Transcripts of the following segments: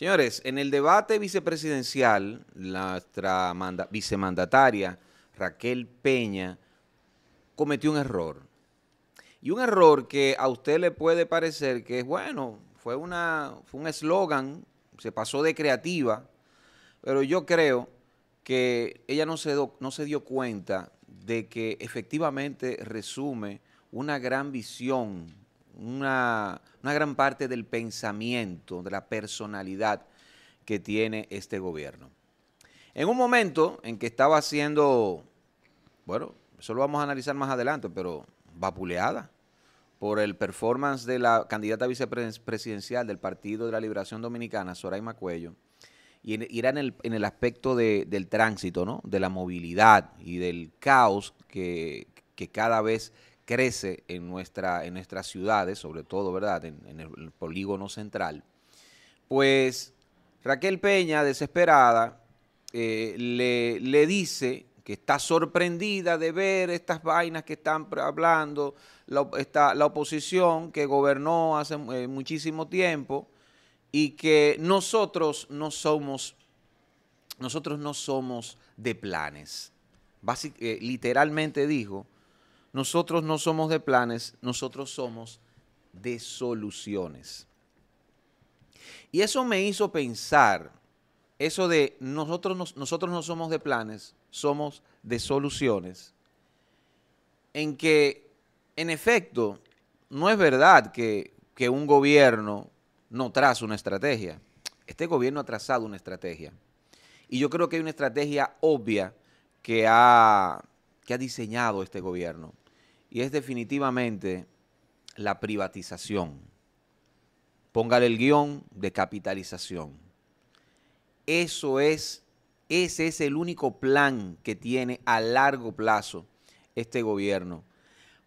Señores, en el debate vicepresidencial, nuestra vicemandataria Raquel Peña cometió un error. Y un error que a usted le puede parecer que es bueno, fue, una, fue un eslogan, se pasó de creativa, pero yo creo que ella no se, no se dio cuenta de que efectivamente resume una gran visión una, gran parte del pensamiento, de la personalidad que tiene este gobierno. En un momento en que estaba haciendo, bueno, eso lo vamos a analizar más adelante, pero vapuleada por el performance de la candidata vicepresidencial del Partido de la Liberación Dominicana, Soraya Macuello, y, era en el, en el aspecto del tránsito, ¿no? de la movilidad y del caos que, que cada vez crece en, nuestra, en nuestras ciudades, sobre todo, ¿verdad?, en, el polígono central, pues Raquel Peña, desesperada, eh, le, dice que está sorprendida de ver estas vainas que están hablando la, la oposición que gobernó hace eh, muchísimo tiempo y que nosotros no somos, nosotros no somos de planes. básicamente eh, literalmente dijo nosotros no somos de planes, nosotros somos de soluciones. Y eso me hizo pensar, eso de nosotros, nosotros no somos de planes, somos de soluciones, en que, en efecto, no es verdad que, un gobierno no traza una estrategia. Este gobierno ha trazado una estrategia. Y yo creo que hay una estrategia obvia que ha, que ha diseñado este gobierno y es definitivamente la privatización. Póngale el guión de capitalización. Eso es, ese es el único plan que tiene a largo plazo este gobierno.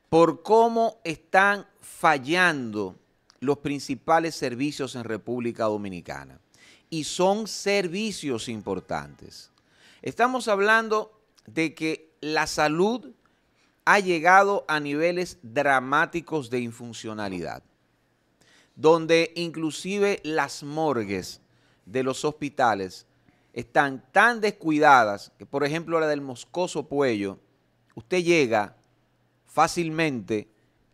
Por cómo están fallando los principales servicios en República Dominicana. Y son servicios importantes. Estamos hablando de que la salud ha llegado a niveles dramáticos de infuncionalidad, donde inclusive las morgues de los hospitales están tan descuidadas que, por ejemplo, la del Moscoso cuello, usted llega fácilmente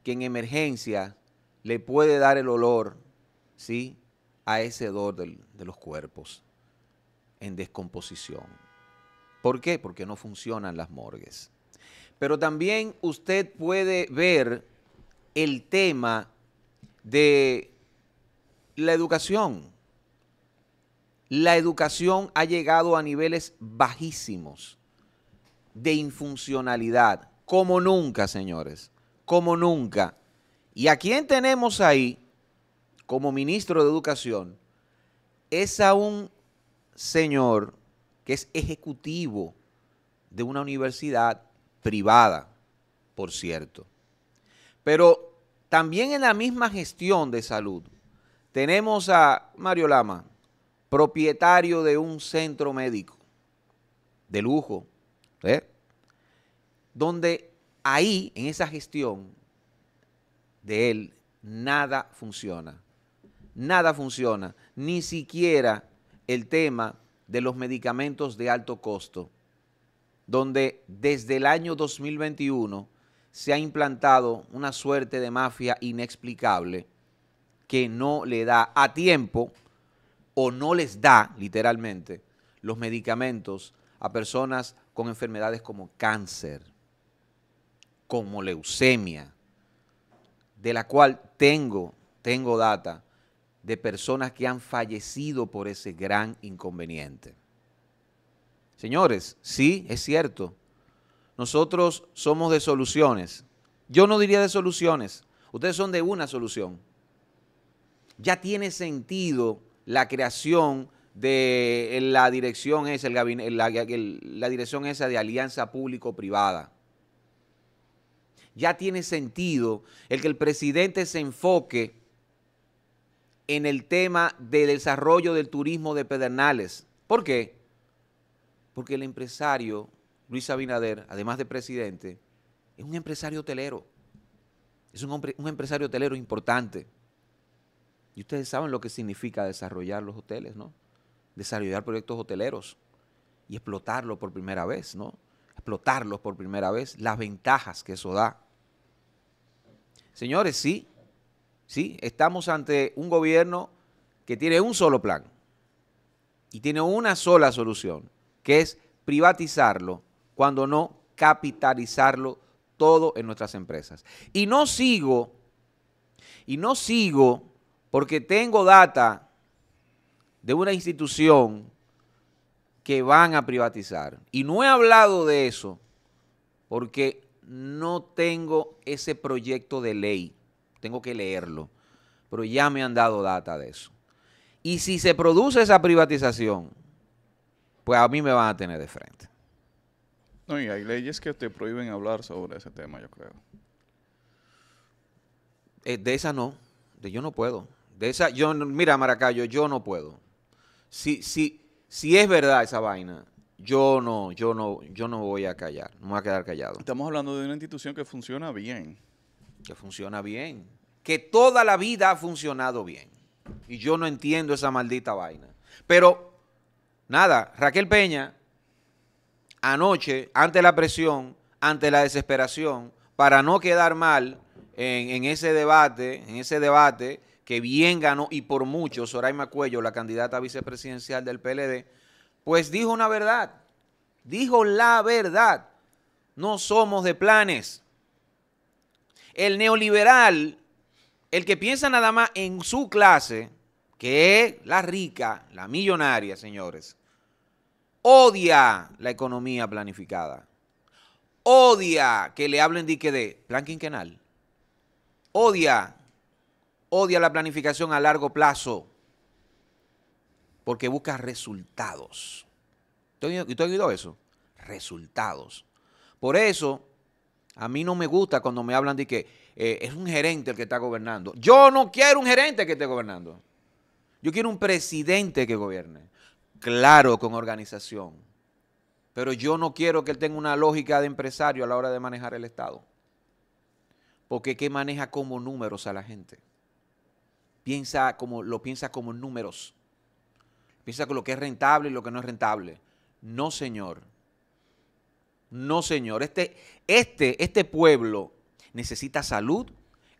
que en emergencia le puede dar el olor, ¿sí?, a ese olor de los cuerpos en descomposición. ¿Por qué? Porque no funcionan las morgues pero también usted puede ver el tema de la educación. La educación ha llegado a niveles bajísimos de infuncionalidad, como nunca, señores, como nunca. ¿Y a quién tenemos ahí como ministro de Educación? Es a un señor que es ejecutivo de una universidad privada, por cierto. Pero también en la misma gestión de salud tenemos a Mario Lama, propietario de un centro médico de lujo, ¿eh? donde ahí, en esa gestión de él, nada funciona. Nada funciona, ni siquiera el tema de los medicamentos de alto costo donde desde el año 2021 se ha implantado una suerte de mafia inexplicable que no le da a tiempo o no les da literalmente los medicamentos a personas con enfermedades como cáncer, como leucemia, de la cual tengo, tengo data de personas que han fallecido por ese gran inconveniente. Señores, sí, es cierto. Nosotros somos de soluciones. Yo no diría de soluciones. Ustedes son de una solución. Ya tiene sentido la creación de eh, la dirección esa, el la, la dirección esa de alianza público-privada. Ya tiene sentido el que el presidente se enfoque en el tema del desarrollo del turismo de Pedernales. ¿Por qué? Porque el empresario Luis Abinader, además de presidente, es un empresario hotelero. Es un, hombre, un empresario hotelero importante. Y ustedes saben lo que significa desarrollar los hoteles, ¿no? Desarrollar proyectos hoteleros y explotarlos por primera vez, ¿no? Explotarlos por primera vez, las ventajas que eso da. Señores, sí, sí, estamos ante un gobierno que tiene un solo plan y tiene una sola solución, que es privatizarlo, cuando no capitalizarlo todo en nuestras empresas. Y no sigo, y no sigo porque tengo data de una institución que van a privatizar. Y no he hablado de eso porque no tengo ese proyecto de ley. Tengo que leerlo. Pero ya me han dado data de eso. Y si se produce esa privatización, pues a mí me van a tener de frente. No, y hay leyes que te prohíben hablar sobre ese tema, yo creo. Eh, de esa no, de yo no puedo. De esa, yo, mira, Maracayo, yo no puedo. Si, si, si es verdad esa vaina, yo no, yo no, yo no voy a callar, no voy a quedar callado. Estamos hablando de una institución que funciona bien. Que funciona bien. Que toda la vida ha funcionado bien. Y yo no entiendo esa maldita vaina. Pero nada, Raquel Peña, anoche, ante la presión, ante la desesperación, para no quedar mal en, ese debate, en ese debate que bien ganó y por mucho Soraima Cuello, la candidata vicepresidencial del PLD, pues dijo una verdad, dijo la verdad, no somos de planes. El neoliberal, el que piensa nada más en su clase, que es la rica, la millonaria, señores, odia la economía planificada, odia que le hablen de de plan quinquenal, odia, odia la planificación a largo plazo, porque busca resultados. ¿Y tú has oído eso? Resultados. Por eso, a mí no me gusta cuando me hablan de que eh, es un gerente el que está gobernando. Yo no quiero un gerente que esté gobernando. Yo quiero un presidente que gobierne claro con organización. Pero yo no quiero que él tenga una lógica de empresario a la hora de manejar el Estado. Porque ¿qué maneja como números a la gente? Piensa como, lo piensa como números. Piensa con lo que es rentable y lo que no es rentable. No, señor. No, señor. Este, este, este pueblo necesita salud,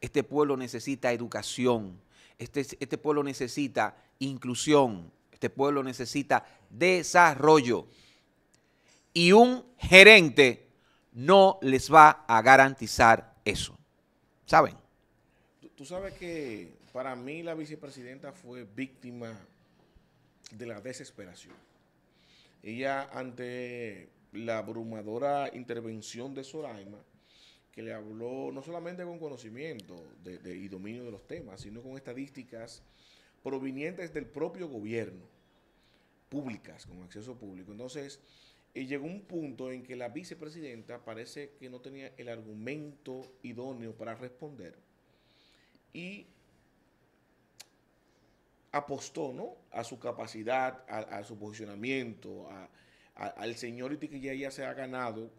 este pueblo necesita educación, este, este pueblo necesita inclusión, este pueblo necesita desarrollo. Y un gerente no les va a garantizar eso. ¿Saben? Tú sabes que para mí la vicepresidenta fue víctima de la desesperación. Ella ante la abrumadora intervención de Soraima, que le habló no solamente con conocimiento y dominio de los temas, sino con estadísticas provenientes del propio gobierno, públicas, con acceso público. Entonces, eh, llegó un punto en que la vicepresidenta parece que no tenía el argumento idóneo para responder y apostó ¿no? a su capacidad, a, su posicionamiento, al señor que ya, se ha ganado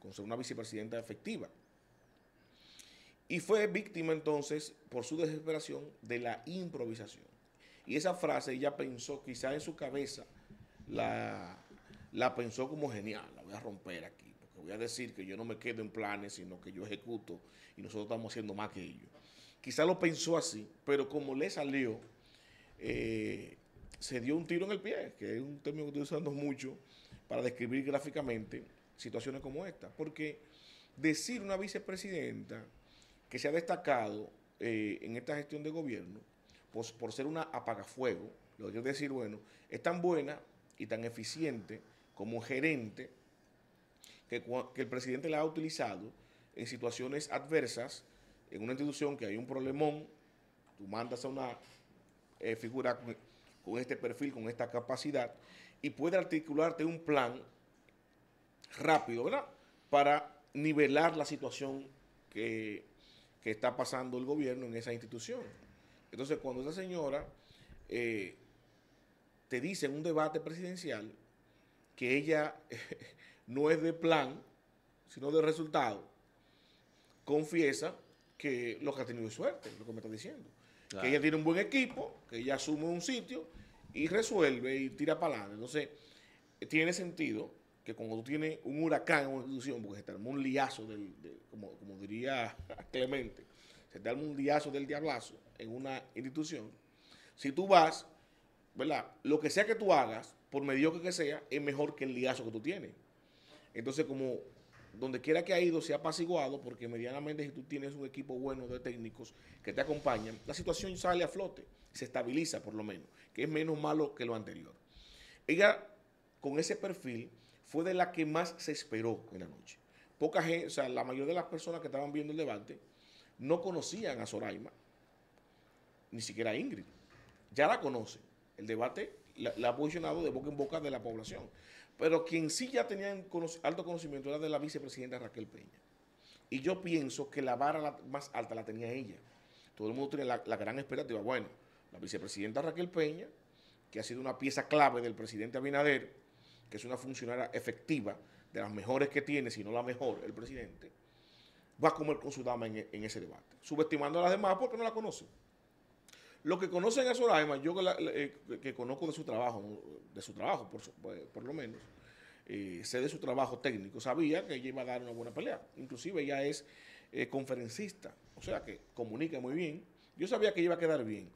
con ser una vicepresidenta efectiva. Y fue víctima entonces, por su desesperación, de la improvisación. Y esa frase ella pensó, quizás en su cabeza, la, pensó como genial, la voy a romper aquí, porque voy a decir que yo no me quedo en planes, sino que yo ejecuto y nosotros estamos haciendo más que ellos. Quizás lo pensó así, pero como le salió, eh, se dio un tiro en el pie, que es un término que estoy usando mucho para describir gráficamente situaciones como esta, porque decir una vicepresidenta que se ha destacado eh, en esta gestión de gobierno, por ser una apagafuego, lo que quiero decir, bueno, es tan buena y tan eficiente como gerente que, el presidente la ha utilizado en situaciones adversas, en una institución que hay un problemón, tú mandas a una eh, figura con, este perfil, con esta capacidad, y puede articularte un plan rápido, Para nivelar la situación que está pasando el gobierno en esa institución. Entonces, cuando esa señora eh, te dice en un debate presidencial que ella no es de plan, sino de resultado, confiesa que lo que ha tenido es suerte, lo que me está diciendo. Que ella tiene un buen equipo, que ella asume un sitio y resuelve y tira para adelante. Entonces, tiene sentido que cuando tú tienes un huracán en una institución, porque se te armó un liazo, del, de, como, como diría Clemente, se te armó un liazo del diablazo, en una institución, si tú vas, ¿verdad? Lo que sea que tú hagas, por medio que sea, es mejor que el liazo que tú tienes. Entonces, como donde quiera que ha ido se ha apaciguado, porque medianamente si tú tienes un equipo bueno de técnicos que te acompañan, la situación sale a flote, se estabiliza por lo menos, que es menos malo que lo anterior. Ella, con ese perfil, fue de la que más se esperó en la noche. Poca gente, o sea, la mayoría de las personas que estaban viendo el debate no conocían a Soraima, ni siquiera Ingrid. Ya la conoce. El debate la, ha posicionado de boca en boca de la población. Pero quien sí ya tenía alto conocimiento era de la vicepresidenta Raquel Peña. Y yo pienso que la vara más alta la tenía ella. Todo el mundo tiene la, gran expectativa. Bueno, la vicepresidenta Raquel Peña, que ha sido una pieza clave del presidente Abinader, que es una funcionaria efectiva, de las mejores que tiene, si no la mejor, el presidente, va a comer con su dama en, en ese debate, subestimando a las demás porque no la conoce. Lo que conocen a Soraima, yo eh, que, conozco de su trabajo, de su trabajo por, eh, lo menos, eh, sé de su trabajo técnico, sabía que ella iba a dar una buena pelea. Inclusive ella es conferencista, o sea que comunica muy bien. Yo sabía que iba a quedar bien.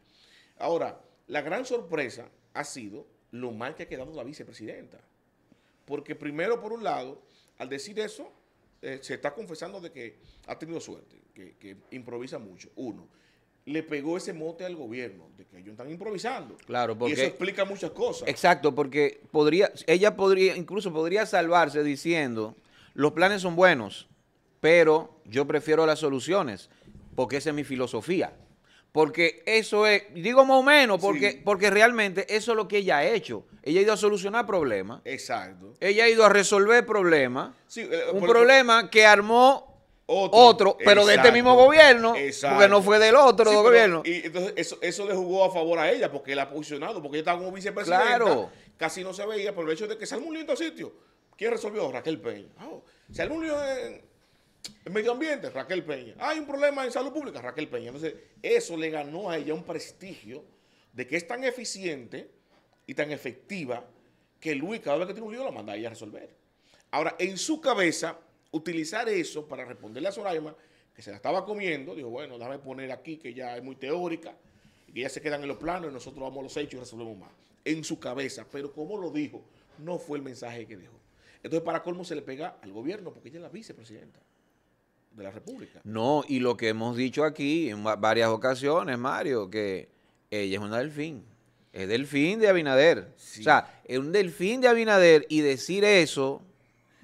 Ahora, la gran sorpresa ha sido lo mal que ha quedado la vicepresidenta. Porque primero, por un lado, al decir eso, se está confesando de que ha tenido suerte, que improvisa mucho, uno le pegó ese mote al gobierno, de que ellos están improvisando. Claro, porque... Y eso explica muchas cosas. Exacto, porque podría, ella podría, incluso podría salvarse diciendo, los planes son buenos, pero yo prefiero las soluciones, porque esa es mi filosofía. Porque eso es, digo más o menos, porque, porque realmente eso es lo que ella ha hecho. Ella ha ido a solucionar problemas. Exacto. Ella ha ido a resolver problemas. Eh, un problema que armó otro, pero de este mismo gobierno, porque no fue del otro gobierno. y entonces eso, le jugó a favor a ella, porque la ha posicionado, porque ella estaba como vicepresidenta, claro. casi no se veía, por el hecho de que salga un lío en sitio. ¿Quién resolvió? Raquel Peña. Oh, se un lío en, medio ambiente, Raquel Peña. Hay un problema en salud pública, Raquel Peña. Entonces, eso le ganó a ella un prestigio de que es tan eficiente y tan efectiva que Luis, cada vez que tiene un lío, la manda a ella a resolver. Ahora, en su cabeza, utilizar eso para responderle a Soraima, que se la estaba comiendo, dijo, bueno, déjame poner aquí que ya es muy teórica, y que ya se quedan en los planos y nosotros vamos a los hechos y resolvemos más. En su cabeza, pero como lo dijo, no fue el mensaje que dejó. Entonces, para colmo, se le pega al gobierno, porque ella es la vicepresidenta de la República. No, y lo que hemos dicho aquí en varias ocasiones, Mario, que ella es una delfín. Es delfín de Abinader. O sea, es un delfín de Abinader y decir eso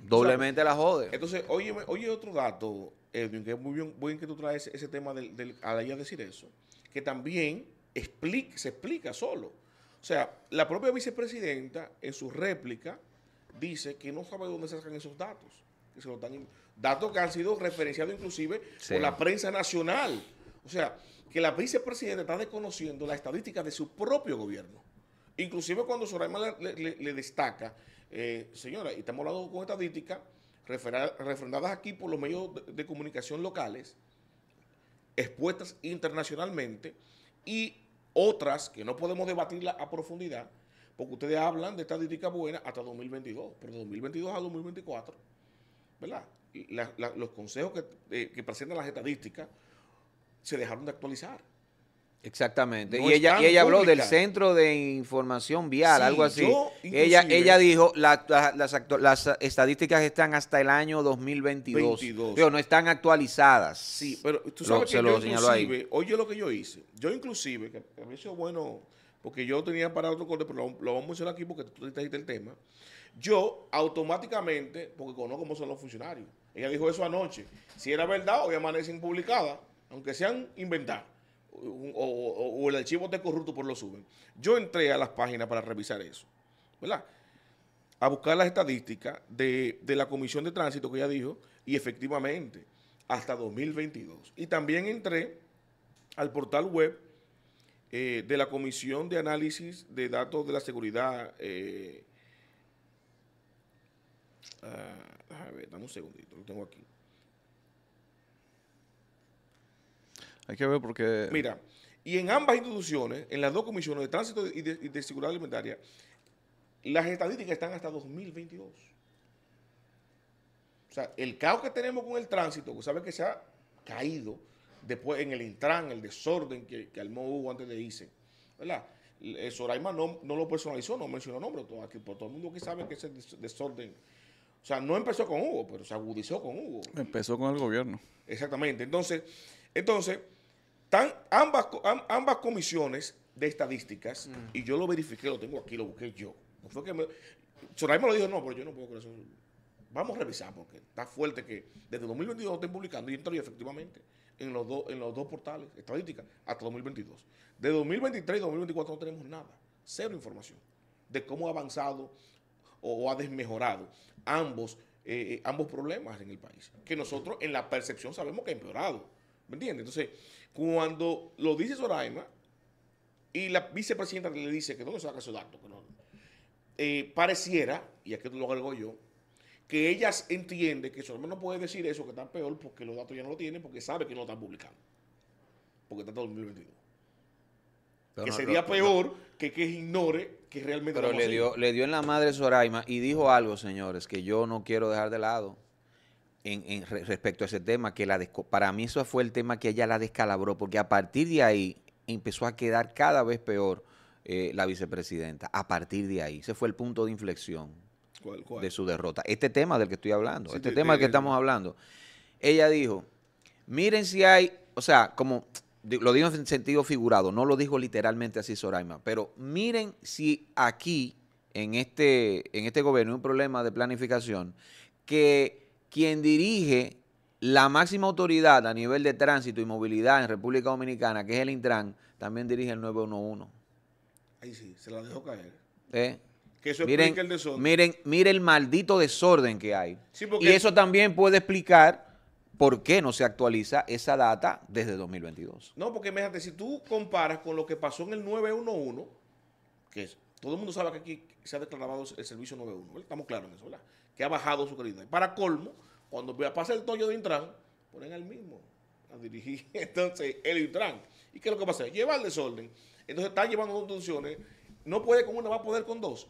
Doblemente la jode. Entonces, oye, otro dato, Edwin, que es muy bien, que tú traes ese tema del, del, a la decir eso, que también se explica solo. O sea, la propia vicepresidenta en su réplica dice que no sabe de dónde sacan esos datos. datos que han sido referenciados inclusive por la prensa nacional. O sea, que la vicepresidenta está desconociendo las estadísticas de su propio gobierno. Inclusive cuando Soraima le destaca eh, señora, y estamos hablando con estadísticas refrendadas aquí por los medios de, comunicación locales, expuestas internacionalmente, y otras que no podemos debatirla a profundidad, porque ustedes hablan de estadísticas buenas hasta 2022, pero de 2022 a 2024, ¿verdad? los consejos eh, que presentan las estadísticas se dejaron de actualizar. Exactamente. y ella, ella habló del Centro de Información Vial, algo así. ella, ella dijo, las, estadísticas están hasta el año 2022. Pero no están actualizadas. Sí, pero tú sabes que yo lo inclusive, oye lo que yo hice. Yo inclusive, que a mí sido bueno, porque yo tenía para otro corte, pero lo, vamos a mencionar aquí porque tú te el tema. Yo automáticamente, porque conozco cómo son los funcionarios. Ella dijo eso anoche. Si era verdad, hoy amanecen publicadas, aunque sean inventadas o, el archivo de corrupto por lo suben. Yo entré a las páginas para revisar eso, ¿verdad? A buscar las estadísticas de, la Comisión de Tránsito que ya dijo, y efectivamente, hasta 2022. Y también entré al portal web eh, de la Comisión de Análisis de Datos de la Seguridad. Eh, a ah, ver, dame un segundito, lo tengo aquí. Hay que ver porque... Mira, y en ambas instituciones, en las dos comisiones de tránsito y de, seguridad alimentaria, las estadísticas están hasta 2022. O sea, el caos que tenemos con el tránsito, que pues, sabe que se ha caído después en el Intran, el desorden que, que armó Hugo antes de irse, ¿verdad? Soraima eh, no, lo personalizó, no mencionó nombre, todo, aquí, por pues, todo el mundo que sabe que ese desorden... O sea, no empezó con Hugo, pero se agudizó con Hugo. Empezó con el gobierno. Exactamente. Entonces, entonces, tan, ambas, ambas comisiones de estadísticas, mm. y yo lo verifiqué, lo tengo aquí, lo busqué yo. No me, lo dijo, no, pero yo no puedo creer eso. Vamos a revisar porque está fuerte que desde 2022 estén publicando y entró efectivamente en los, dos en los dos portales estadísticas hasta 2022. De 2023 y 2024 no tenemos nada, cero información de cómo ha avanzado o, ha desmejorado ambos, eh, eh, ambos problemas en el país, que nosotros en la percepción sabemos que ha empeorado. ¿Me entiendes? Entonces, cuando lo dice Soraima y la vicepresidenta le dice que dónde saca esos datos, no, eh, pareciera, y aquí lo agrego yo, que ellas entienden que Soraima no puede decir eso, que está peor, porque los datos ya no lo tienen, porque sabe que no lo están publicando. Porque está todo 2022. que sería peor que que ignore que realmente... Pero le dio, le dio en la madre Soraima y dijo algo, señores, que yo no quiero dejar de lado en, respecto a ese tema, que la para mí eso fue el tema que ella la descalabró, porque a partir de ahí empezó a quedar cada vez peor eh, la vicepresidenta, a partir de ahí. Ese fue el punto de inflexión de su derrota. Este tema del que estoy hablando, este tema del que estamos hablando. Ella dijo, miren si hay, o sea, como lo dijo en sentido figurado, no lo dijo literalmente así Soraima, pero miren si aquí, en este, en este gobierno, hay un problema de planificación que quien dirige la máxima autoridad a nivel de tránsito y movilidad en República Dominicana, que es el Intran, también dirige el 911. Ahí sí, se la dejó caer. ¿Eh? Que eso miren, el desorden. Miren, miren el maldito desorden que hay. y eso también puede explicar por qué no se actualiza esa data desde 2022. No, porque fíjate, si tú comparas con lo que pasó en el 911, que es, todo el mundo sabe que aquí se ha declarado el servicio 911, estamos claros en eso, ¿verdad? que ha bajado su calidad. Y para colmo, cuando pasa el tollo de Intran, ponen al mismo a dirigir entonces el Intran. ¿Y qué es lo que pasa? Lleva el desorden. Entonces está llevando dos funciones. No puede con una, va a poder con dos.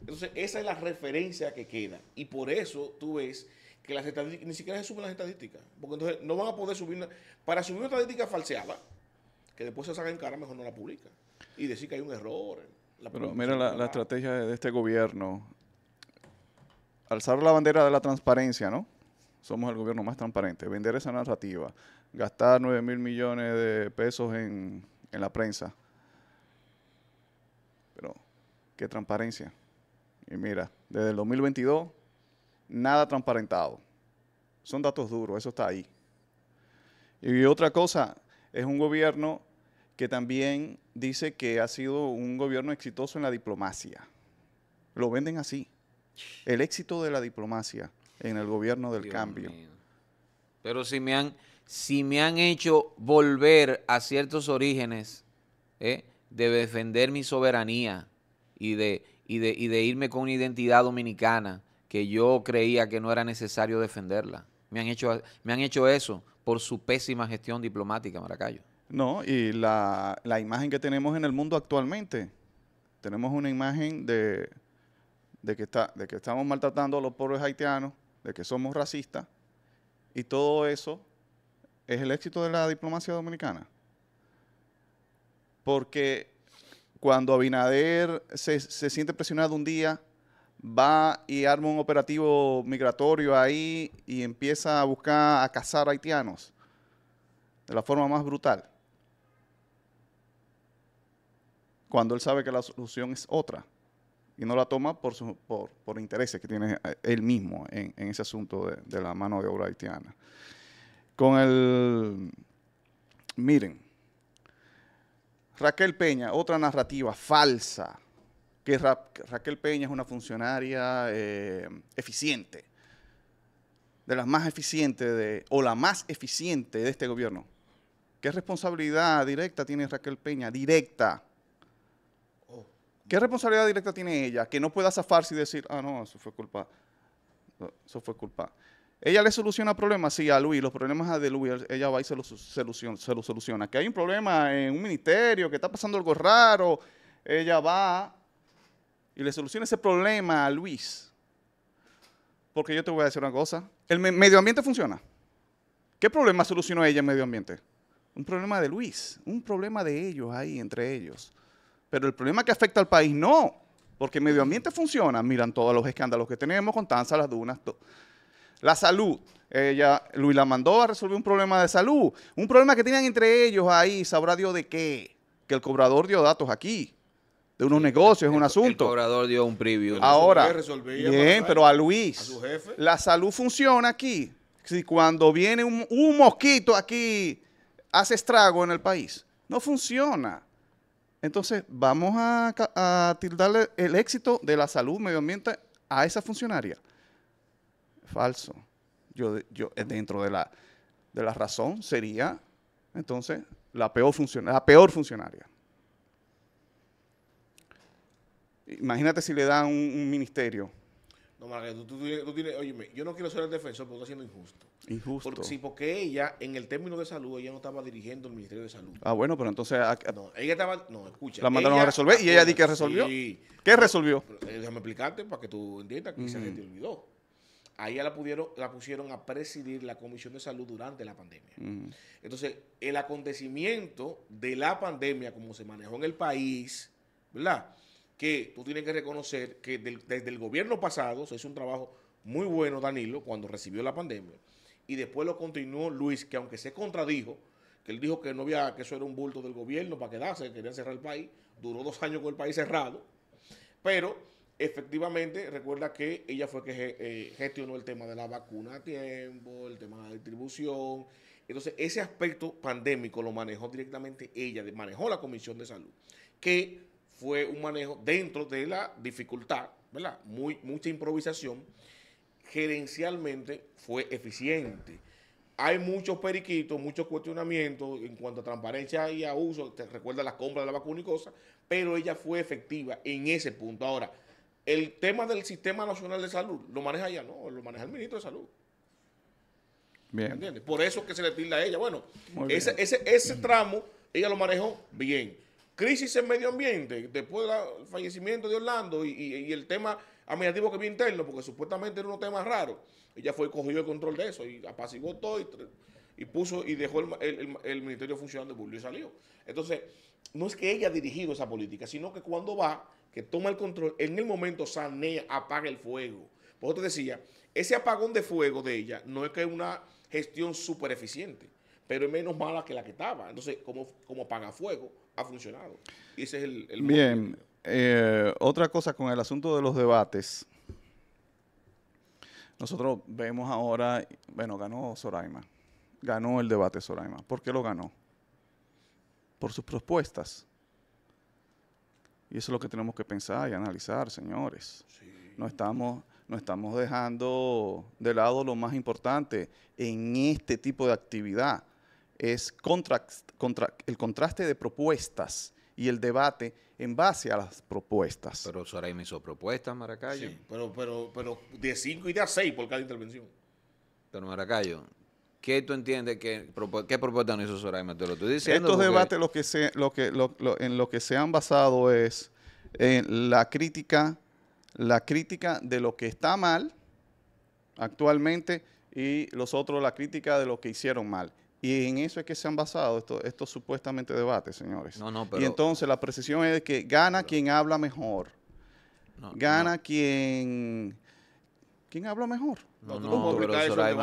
Entonces esa es la referencia que queda. Y por eso tú ves que las estadísticas, ni siquiera se suben las estadísticas. Porque entonces no van a poder subir, para subir una estadística falseada, que después se salga en cara, mejor no la publica. Y decir que hay un error. Pero mira la estrategia de este gobierno alzar la bandera de la transparencia, ¿no? Somos el gobierno más transparente. Vender esa narrativa, gastar 9 mil millones de pesos en, en la prensa. Pero, ¿qué transparencia? Y mira, desde el 2022, nada transparentado. Son datos duros, eso está ahí. Y otra cosa, es un gobierno que también dice que ha sido un gobierno exitoso en la diplomacia. Lo venden así. El éxito de la diplomacia en el gobierno del cambio. Pero si me, han, si me han hecho volver a ciertos orígenes ¿eh? de defender mi soberanía y de, de, irme con una identidad dominicana que yo creía que no era necesario defenderla. Me han hecho, me han hecho eso por su pésima gestión diplomática, Maracayo. No, y la imagen que tenemos en el mundo actualmente, tenemos una imagen de de que, está, de que estamos maltratando a los pobres haitianos, de que somos racistas, y todo eso es el éxito de la diplomacia dominicana. Porque cuando Abinader se, se siente presionado un día, va y arma un operativo migratorio ahí y empieza a buscar a cazar haitianos de la forma más brutal. Cuando él sabe que la solución es otra y no la toma por, intereses que tiene eh, él mismo en, ese asunto de, la mano de obra haitiana. Con el... Miren, Raquel Peña, otra narrativa falsa, que Raquel Peña es una funcionaria eh, eficiente, de las más eficientes de, o la más eficiente de este gobierno. ¿Qué responsabilidad directa tiene Raquel Peña? Directa ¿Qué responsabilidad directa tiene ella? Que no pueda zafarse y decir, ah, no, eso fue culpa. Eso fue culpa. ¿Ella le soluciona problemas? Sí, a Luis. Los problemas de Luis, ella va y se los soluciona, Que hay un problema en un ministerio, que está pasando algo raro. Ella va y le soluciona ese problema a Luis. Porque yo te voy a decir una cosa. El medio ambiente funciona. ¿Qué problema solucionó ella en medio ambiente? Un problema de Luis, un problema de ellos ahí, entre ellos. Pero el problema que afecta al país no, porque el medio ambiente funciona. Miran todos los escándalos que tenemos con Tanza, las dunas, todo. La salud. Ella, Luis la mandó a resolver un problema de salud. Un problema que tenían entre ellos ahí, sabrá Dios de qué. Que el cobrador dio datos aquí de unos negocios, es un asunto. El cobrador dio un preview. Ahora, bien, pero a Luis, la salud funciona aquí. Si cuando viene un, un, mosquito aquí, hace estrago en el país. No funciona. Entonces, vamos a, tildarle el éxito de la salud, medio ambiente a esa funcionaria. Falso. Yo, eh, dentro de la, de la razón sería, entonces, la peor, funcionaria, la peor funcionaria. Imagínate si le dan un ministerio no, Margarita, tú, yo no quiero ser el defensor porque está siendo injusto. Injusto. Porque, sí, porque ella, en el término de salud, ella no estaba dirigiendo el Ministerio de Salud. Ah, bueno, pero entonces... Ah, ah, no, ella estaba... No, escucha. La mandaron a resolver y ella dijo que resolvió. ¿Qué resolvió? Eh, déjame explicarte para que tú entiendas que se mm. te olvidó. A ella la, pudieron, la pusieron a presidir la Comisión de Salud durante la pandemia. Mm. Entonces, el acontecimiento de la pandemia, como se manejó en el país, ¿verdad?, que tú tienes que reconocer que desde el gobierno pasado se hizo un trabajo muy bueno Danilo cuando recibió la pandemia y después lo continuó Luis, que aunque se contradijo, que él dijo que no había, que eso era un bulto del gobierno para quedarse, que querían cerrar el país, duró dos años con el país cerrado, pero efectivamente recuerda que ella fue que eh, gestionó el tema de la vacuna a tiempo, el tema de la distribución, entonces ese aspecto pandémico lo manejó directamente ella, manejó la Comisión de Salud, que fue un manejo dentro de la dificultad, ¿verdad? Muy, mucha improvisación. Gerencialmente fue eficiente. Hay muchos periquitos, muchos cuestionamientos en cuanto a transparencia y a uso. Te recuerda las compras de la vacuna y cosas, pero ella fue efectiva en ese punto. Ahora, el tema del Sistema Nacional de Salud, ¿lo maneja ella? No, lo maneja el ministro de Salud. Bien. ¿Entiendes? Por eso que se le tilda a ella. Bueno, ese, ese, ese tramo ella lo manejó bien crisis en medio ambiente, después del fallecimiento de Orlando y, el tema administrativo que vi interno, porque supuestamente era un tema raro. Ella fue y cogió el control de eso y apaciguó todo y, puso y dejó el, ministerio el ministerio funcionando y salió. Entonces, no es que ella ha dirigido esa política, sino que cuando va, que toma el control, en el momento sanea, apaga el fuego. Por eso te decía, ese apagón de fuego de ella no es que es una gestión super eficiente pero es menos mala que la que estaba. Entonces, como, como fuego, ha funcionado. ese es el... Bien, eh, otra cosa con el asunto de los debates. Nosotros vemos ahora, bueno, ganó Soraima, ganó el debate Soraima. ¿Por qué lo ganó? Por sus propuestas. Y eso es lo que tenemos que pensar y analizar, señores. No estamos no estamos dejando de lado lo más importante en este tipo de actividad es contrast, contra, el contraste de propuestas y el debate en base a las propuestas. Pero me hizo propuestas, Maracayo. Sí, pero, pero, pero de cinco y de 6 por cada intervención. Pero Maracayo, ¿qué tú entiendes que qué propuesta no hizo Soraima? lo Estos debates lo que se, lo que, en lo que se han basado es en la crítica, la crítica de lo que está mal actualmente y los otros la crítica de lo que hicieron mal. Y en eso es que se han basado estos supuestamente debates, señores. y entonces la precisión es que gana quien habla mejor. gana quien... ¿Quién habla mejor? No, no, no, pero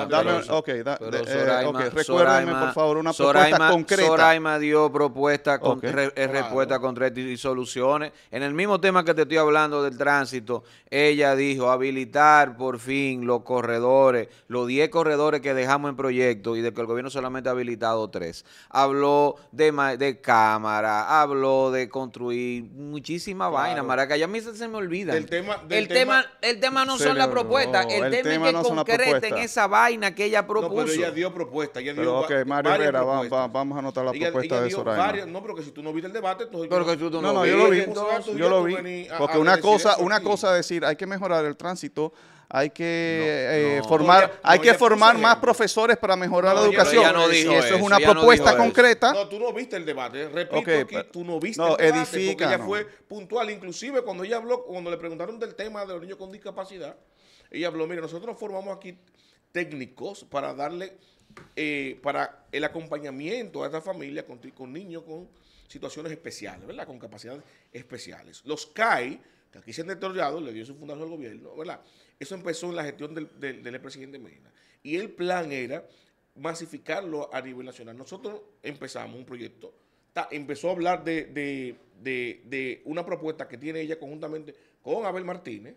Dame, ok, eh, recuérdame por favor una propuesta concreta. Soraima dio propuesta, con, y eh, soluciones. En el mismo tema que te estoy hablando del tránsito, ella dijo habilitar por fin los corredores, los 10 corredores que dejamos en proyecto y de que el gobierno solamente ha habilitado 3. Habló de, de cámara, habló de construir muchísima vaina, maraca. Ya a mí se, me olvida. El tema, tema, el tema no son las propuestas, el, tema, que concreta en esa vaina que ella propuso. No, pero ella dio propuesta. Ella dio Mario vamos a anotar la propuesta de Soraya. no, pero que si tú no viste el debate, tú no, no, yo lo vi. yo lo vi. Porque una cosa, una cosa decir, hay que mejorar el tránsito, hay que eh, formar, hay que formar más profesores para mejorar la educación. eso, eso, es una propuesta concreta. No, tú no viste el debate. Repito tú no viste el debate edifica, porque ella fue puntual, inclusive cuando ella habló, cuando le preguntaron del tema de los niños con discapacidad. Ella habló, mire, nosotros formamos aquí técnicos para darle, eh, para el acompañamiento a esta familia con, con niños con situaciones especiales, ¿verdad? Con capacidades especiales. Los CAI, que aquí se han desarrollado, le dio su fundación al gobierno, ¿verdad? Eso empezó en la gestión del, del, presidente Medina. Y el plan era masificarlo a nivel nacional. Nosotros empezamos un proyecto, empezó a hablar de, una propuesta que tiene ella conjuntamente con Abel Martínez,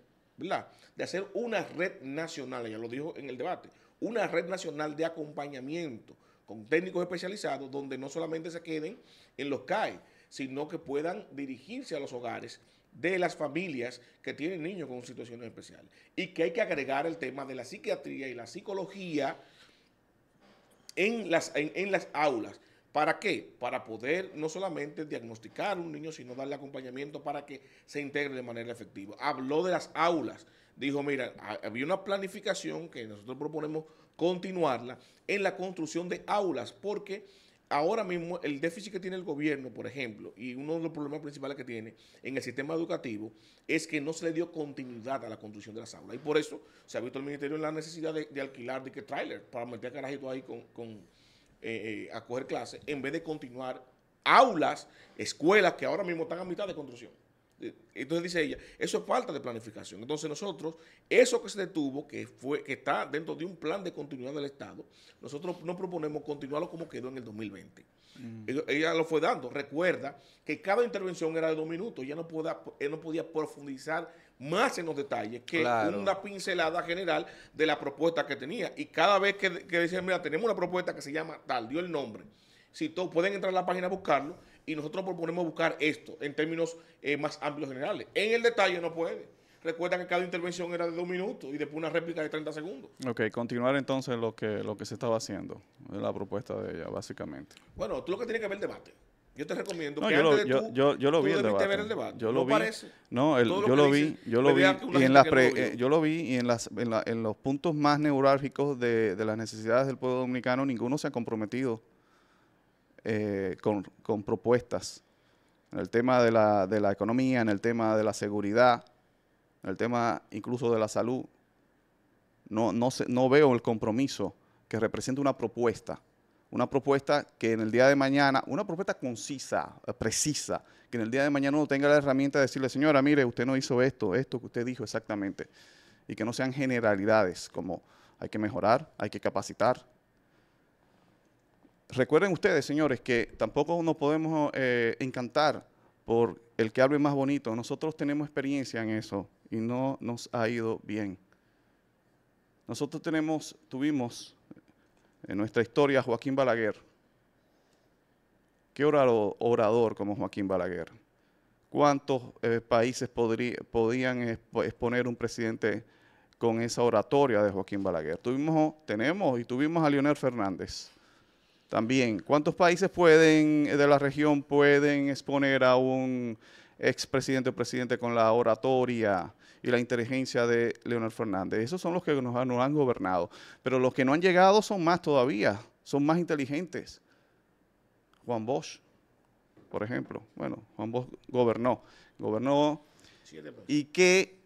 de hacer una red nacional, ya lo dijo en el debate, una red nacional de acompañamiento con técnicos especializados donde no solamente se queden en los CAE, sino que puedan dirigirse a los hogares de las familias que tienen niños con situaciones especiales. Y que hay que agregar el tema de la psiquiatría y la psicología en las, en las aulas ¿Para qué? Para poder no solamente diagnosticar a un niño, sino darle acompañamiento para que se integre de manera efectiva. Habló de las aulas. Dijo, mira, había una planificación que nosotros proponemos continuarla en la construcción de aulas, porque ahora mismo el déficit que tiene el gobierno, por ejemplo, y uno de los problemas principales que tiene en el sistema educativo es que no se le dio continuidad a la construcción de las aulas. Y por eso se ha visto el ministerio en la necesidad de, alquilar de que trailer para meter carajito ahí con eh, eh, a coger clases en vez de continuar aulas, escuelas que ahora mismo están a mitad de construcción. Entonces dice ella, eso es falta de planificación. Entonces nosotros, eso que se detuvo, que fue que está dentro de un plan de continuidad del Estado, nosotros no proponemos continuarlo como quedó en el 2020. Mm. Ella, lo fue dando. Recuerda que cada intervención era de dos minutos. Ella no podía, no podía profundizar más en los detalles que una pincelada general de la propuesta que tenía. Y cada vez que, que decían, mira, tenemos una propuesta que se llama tal, dio el nombre. Si todos pueden entrar a la página a buscarlo y nosotros proponemos buscar esto en términos eh, más amplios generales. En el detalle no puede. Recuerda que cada intervención era de dos minutos y después una réplica de 30 segundos. Ok, continuar entonces lo que, lo que se estaba haciendo, eh, la propuesta de ella, básicamente. Bueno, tú lo que tienes que ver el debate. Yo te recomiendo que yo antes lo, de tú, yo, vi el debate. Yo lo vi. yo lo vi, yo lo vi y en las eh, yo lo vi y en las en, en los puntos más neurálgicos de, de las necesidades del pueblo dominicano ninguno se ha comprometido eh, con, propuestas en el tema de la, economía, en el tema de la seguridad, en el tema incluso de la salud. No, no, se, no veo el compromiso que representa una propuesta, una propuesta que en el día de mañana, una propuesta concisa, eh, precisa, que en el día de mañana uno tenga la herramienta de decirle, señora, mire, usted no hizo esto, esto que usted dijo exactamente, y que no sean generalidades como hay que mejorar, hay que capacitar, recuerden ustedes, señores, que tampoco nos podemos eh, encantar por el que hable más bonito. Nosotros tenemos experiencia en eso y no nos ha ido bien. Nosotros tenemos, tuvimos en nuestra historia Joaquín Balaguer. ¿Qué orador como Joaquín Balaguer? ¿Cuántos eh, países podían exponer un presidente con esa oratoria de Joaquín Balaguer? Tuvimos, tenemos y tuvimos a Leonel Fernández. También, ¿cuántos países pueden eh, de la región pueden exponer a un expresidente o presidente con la oratoria y la inteligencia de Leonel Fernández? Esos son los que nos, han gobernado. Pero los que no han llegado son más todavía, son más inteligentes. Juan Bosch, por ejemplo. Bueno, Juan Bosch gobernó. Gobernó. Y que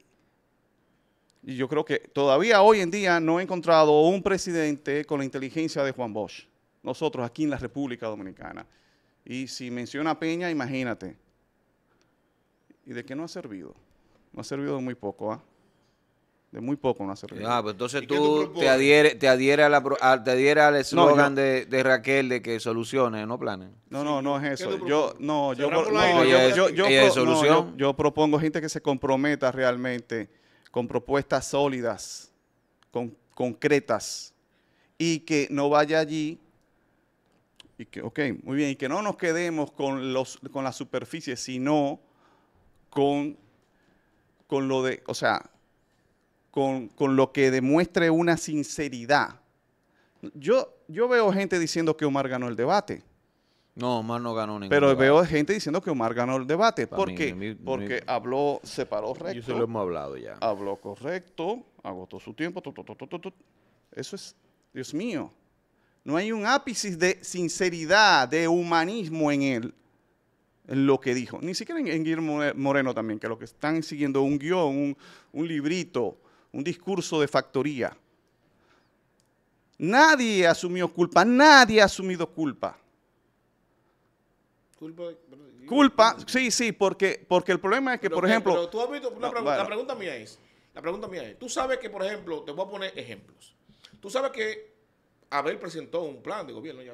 y yo creo que todavía hoy en día no he encontrado un presidente con la inteligencia de Juan Bosch nosotros aquí en la República Dominicana. Y si menciona Peña, imagínate. ¿Y de qué no ha servido? No ha servido de muy poco, ¿ah? De muy poco no ha servido. Ah, pues entonces tú, te adhieres te adhiere al eslogan de, Raquel de que soluciones, no planes. No, no, no es eso. Yo, no, yo, propongo gente que se comprometa realmente con propuestas sólidas, con, concretas, y que no vaya allí ok, muy bien, y que no nos quedemos con, los, con la superficie, sino con, con lo de, o sea, con, lo que demuestre una sinceridad. Yo, yo veo gente diciendo que Omar ganó el debate. No, Omar no ganó ningún debate. Pero veo gente diciendo que Omar ganó el debate. ¿Por qué? Porque habló, se paró recto. Yo se lo hemos hablado ya. Habló correcto, agotó su tiempo. Eso es, Dios mío. No hay un ápice de sinceridad, de humanismo en él, en lo que dijo. Ni siquiera en, Guillermo Moreno también, que lo que están siguiendo un guión, un, librito, un discurso de factoría. Nadie asumió culpa, nadie ha asumido culpa. Culpa, culpa sí, sí, porque, porque el problema es que, por ejemplo... la pregunta mía es, la pregunta mía es, tú sabes que, por ejemplo, te voy a poner ejemplos. Tú sabes que Abel presentó un plan de gobierno, yo,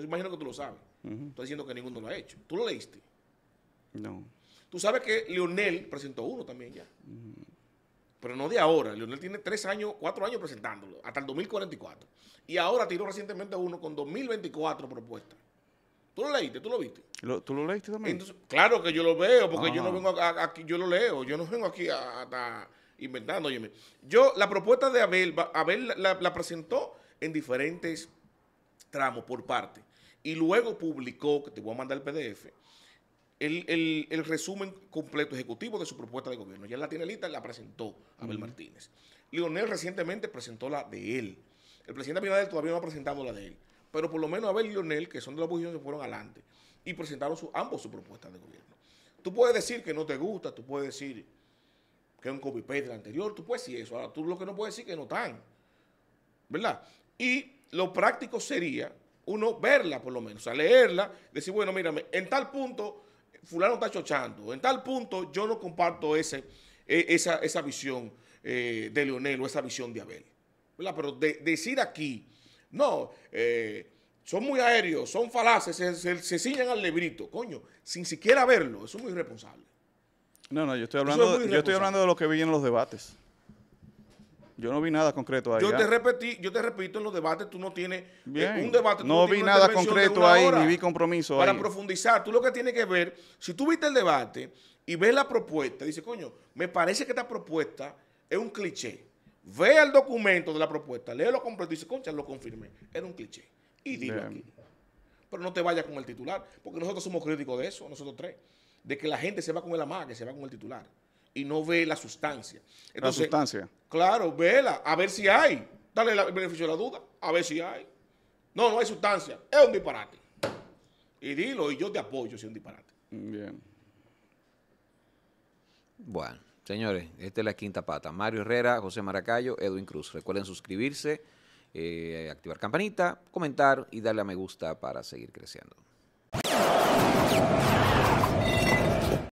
imagino que tú lo sabes. Estoy diciendo que ninguno lo ha hecho. ¿Tú lo leíste? No. Tú sabes que Leonel presentó uno también ya. Pero no de ahora. Leonel tiene tres años, cuatro años presentándolo, hasta el 2044. Y ahora tiró recientemente uno con 2024 propuestas. ¿Tú lo leíste? ¿Tú lo viste? ¿Tú lo leíste también? claro que yo lo veo, porque yo no ah. vengo aquí, yo lo leo, yo no vengo aquí inventando. Yo, la propuesta de Abel, Abel la presentó en diferentes tramos por parte. Y luego publicó, que te voy a mandar el PDF, el, resumen completo ejecutivo de su propuesta de gobierno. Ya la tiene lista, la presentó Abel Martínez. Lionel recientemente presentó la de él. El presidente Abinader todavía no ha presentado la de él. Pero por lo menos Abel y Lionel que son de la oposición, se fueron adelante y presentaron ambos sus propuestas de gobierno. Tú puedes decir que no te gusta, tú puedes decir que es un copy-paste del anterior, tú puedes decir eso. Ahora, tú lo que no puedes decir que no están. ¿Verdad? Y lo práctico sería uno verla por lo menos, o sea, leerla, decir, bueno, mírame, en tal punto fulano está chochando, en tal punto yo no comparto ese, e, esa, esa visión eh, de Leonel o esa visión de Abel. ¿verdad? Pero de, decir aquí, no, eh, son muy aéreos, son falaces, se, se, al lebrito, coño, sin siquiera verlo, eso es muy irresponsable. No, no, yo estoy hablando, yo estoy hablando de lo que vi en los debates. Yo no vi nada concreto ahí. Yo te ah. repetí, yo te repito, en los debates tú no tienes eh, un debate. no, vi nada concreto ahí, ni vi compromiso para profundizar, tú lo que tienes que ver, si tú viste el debate y ves la propuesta, dice, coño, me parece que esta propuesta es un cliché. Ve el documento de la propuesta, léelo completo y dice, concha, lo confirmé. Era un cliché. Y dime, aquí. Pero no te vayas con el titular, porque nosotros somos críticos de eso, nosotros tres. De que la gente se va con el ama, que se va con el titular y no ve la sustancia. Entonces, la sustancia. Claro, vela, a ver si hay. Dale el beneficio de la duda, a ver si hay. No, no hay sustancia, es un disparate. Y dilo, y yo te apoyo si es un disparate. Bien. Bueno, señores, esta es la quinta pata. Mario Herrera, José Maracayo, Edwin Cruz. Recuerden suscribirse, eh, activar campanita, comentar y darle a me gusta para seguir creciendo.